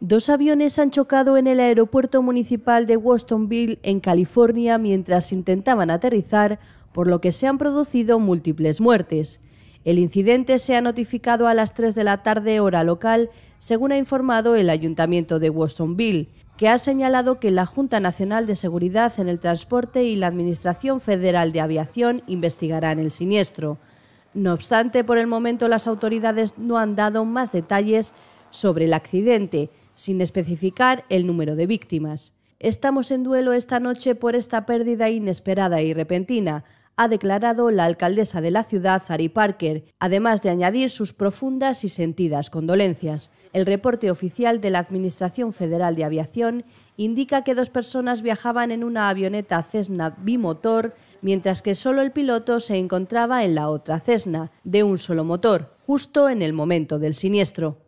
Dos aviones han chocado en el aeropuerto municipal de Westonville, en California, mientras intentaban aterrizar, por lo que se han producido múltiples muertes. El incidente se ha notificado a las 3 de la tarde hora local, según ha informado el ayuntamiento de Westonville, que ha señalado que la Junta Nacional de Seguridad en el Transporte y la Administración Federal de Aviación investigarán el siniestro. No obstante, por el momento las autoridades no han dado más detalles sobre el accidente, sin especificar el número de víctimas. Estamos en duelo esta noche por esta pérdida inesperada y repentina, ha declarado la alcaldesa de la ciudad, Ari Parker, además de añadir sus profundas y sentidas condolencias. El reporte oficial de la Administración Federal de Aviación indica que dos personas viajaban en una avioneta Cessna bimotor, mientras que solo el piloto se encontraba en la otra Cessna, de un solo motor, justo en el momento del siniestro.